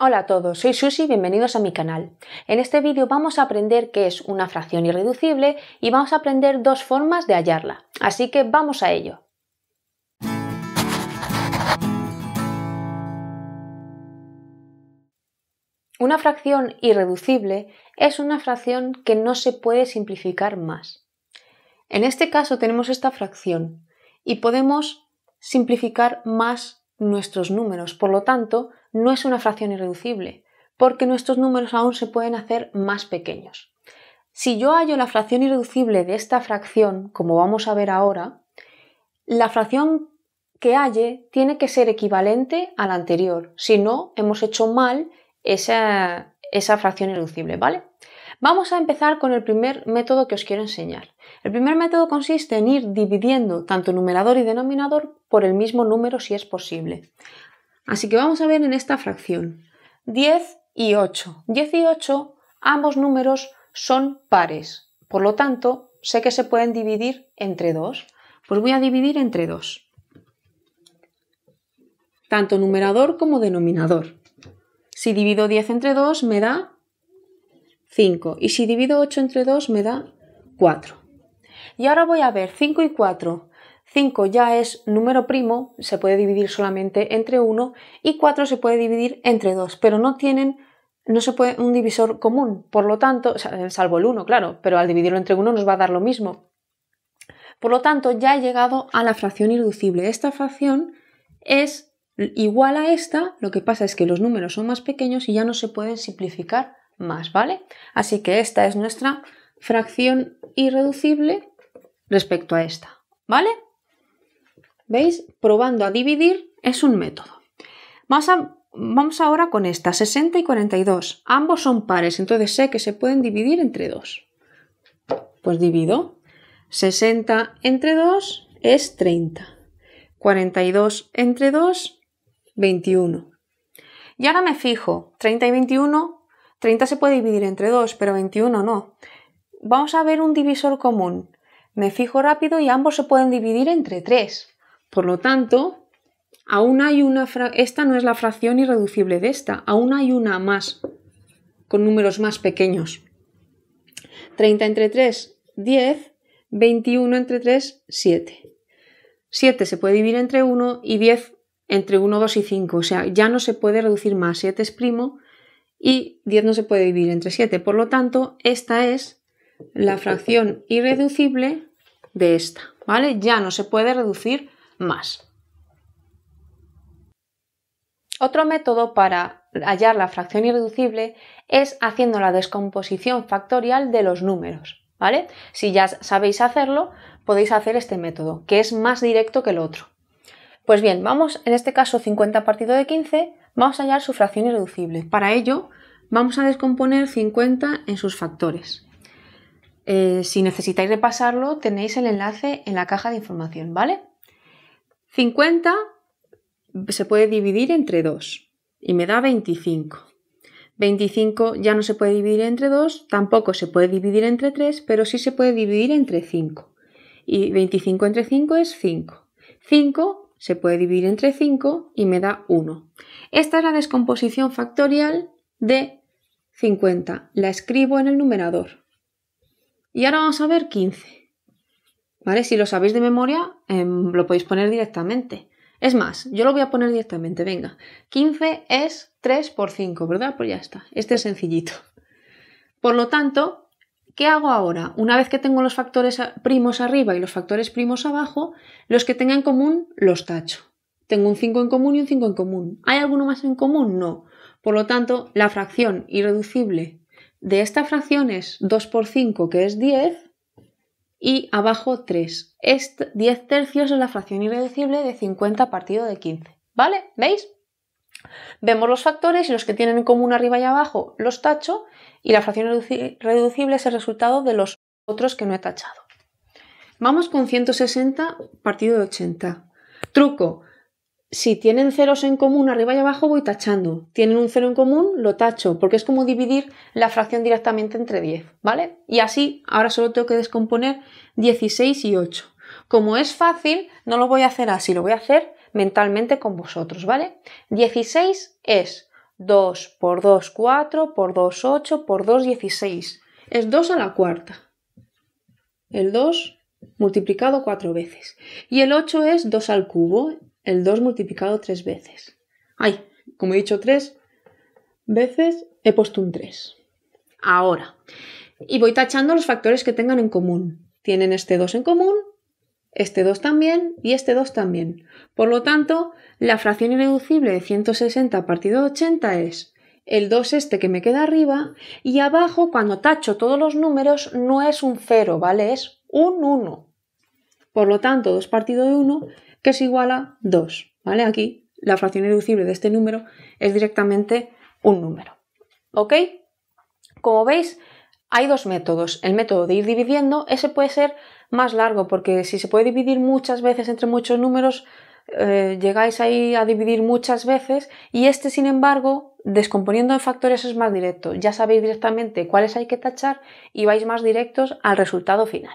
Hola a todos, soy Susi y bienvenidos a mi canal. En este vídeo vamos a aprender qué es una fracción irreducible y vamos a aprender dos formas de hallarla. Así que vamos a ello. Una fracción irreducible es una fracción que no se puede simplificar más. En este caso tenemos esta fracción y podemos simplificar más nuestros números, por lo tanto, no es una fracción irreducible, porque nuestros números aún se pueden hacer más pequeños. Si yo hallo la fracción irreducible de esta fracción, como vamos a ver ahora, la fracción que halle tiene que ser equivalente a la anterior, si no, hemos hecho mal esa, fracción irreducible, ¿vale? Vamos a empezar con el primer método que os quiero enseñar. El primer método consiste en ir dividiendo tanto numerador y denominador por el mismo número si es posible. Así que vamos a ver en esta fracción. 10 y 8. 10 y 8, ambos números son pares. Por lo tanto, sé que se pueden dividir entre 2. Pues voy a dividir entre 2. Tanto numerador como denominador. Si divido 10 entre 2 me da 5. Y si divido 8 entre 2 me da 4. Y ahora voy a ver 5 y 4. 5 ya es número primo, se puede dividir solamente entre 1 y 4 se puede dividir entre 2, pero no tienen no se puede un divisor común, por lo tanto, salvo el 1, claro, pero al dividirlo entre 1 nos va a dar lo mismo. Por lo tanto, ya he llegado a la fracción irreducible. Esta fracción es igual a esta, lo que pasa es que los números son más pequeños y ya no se pueden simplificar más, ¿vale? Así que esta es nuestra fracción irreducible respecto a esta, ¿vale? ¿Veis? Probando a dividir es un método. Vamos, ahora con esta, 60 y 42. Ambos son pares, entonces sé que se pueden dividir entre 2. Pues divido. 60 entre 2 es 30. 42 entre 2, 21. Y ahora me fijo, 30 y 21, 30 se puede dividir entre 2, pero 21 no. Vamos a ver un divisor común. Me fijo rápido y ambos se pueden dividir entre 3. Por lo tanto, aún hay una esta no es la fracción irreducible de esta, aún hay una más con números más pequeños. 30 entre 3, 10, 21 entre 3, 7. 7 se puede dividir entre 1 y 10 entre 1, 2 y 5, o sea, ya no se puede reducir más, 7 es primo y 10 no se puede dividir entre 7, por lo tanto, esta es la fracción irreducible de esta, ¿vale? Ya no se puede reducir más. Otro método para hallar la fracción irreducible es haciendo la descomposición factorial de los números. ¿Vale? Si ya sabéis hacerlo, podéis hacer este método, que es más directo que el otro. Pues bien, vamos, en este caso 50 partido de 15, vamos a hallar su fracción irreducible. Para ello, vamos a descomponer 50 en sus factores. Eh, si necesitáis repasarlo, tenéis el enlace en la caja de información, ¿vale? 50 se puede dividir entre 2 y me da 25. 25 ya no se puede dividir entre 2, tampoco se puede dividir entre 3, pero sí se puede dividir entre 5. Y 25 entre 5 es 5. 5 se puede dividir entre 5 y me da 1. Esta es la descomposición factorial de 50. La escribo en el numerador. Y ahora vamos a ver 15. Si lo sabéis de memoria, em, lo podéis poner directamente. Es más, yo lo voy a poner directamente, venga. 15 es 3 por 5, ¿verdad? Pues ya está, este es sencillito. Por lo tanto, ¿qué hago ahora? Una vez que tengo los factores primos arriba y los factores primos abajo, los que tenga en común los tacho. Tengo un 5 en común y un 5 en común. ¿Hay alguno más en común? No. Por lo tanto, la fracción irreducible de esta fracción es 2 por 5, que es 10, y abajo 3. Es 10 tercios es la fracción irreducible de 50 partido de 15. ¿Vale? ¿Veis? Vemos los factores y los que tienen en común arriba y abajo los tacho y la fracción reducible es el resultado de los otros que no he tachado. Vamos con 160 partido de 80. Truco si tienen ceros en común arriba y abajo voy tachando. Tienen un cero en común, lo tacho, porque es como dividir la fracción directamente entre 10, ¿vale? Y así, ahora solo tengo que descomponer 16 y 8. Como es fácil, no lo voy a hacer así, lo voy a hacer mentalmente con vosotros, ¿vale? 16 es 2 por 2, 4, por 2, 8, por 2, 16. Es 2 a la cuarta. El 2 multiplicado 4 veces. Y el 8 es 2 al cubo, el 2 multiplicado 3 veces. Ay, como he dicho 3 veces, he puesto un 3. Ahora, y voy tachando los factores que tengan en común. Tienen este 2 en común, este 2 también y este 2 también. Por lo tanto, la fracción irreducible de 160 partido de 80 es el 2 este que me queda arriba y abajo cuando tacho todos los números no es un 0, ¿vale? Es un 1. Por lo tanto, 2 partido de 1 que es igual a 2, ¿vale? Aquí la fracción irreducible de este número es directamente un número, ¿ok? Como veis, hay dos métodos. El método de ir dividiendo, ese puede ser más largo, porque si se puede dividir muchas veces entre muchos números, eh, llegáis ahí a dividir muchas veces y este, sin embargo, descomponiendo en factores es más directo. Ya sabéis directamente cuáles hay que tachar y vais más directos al resultado final.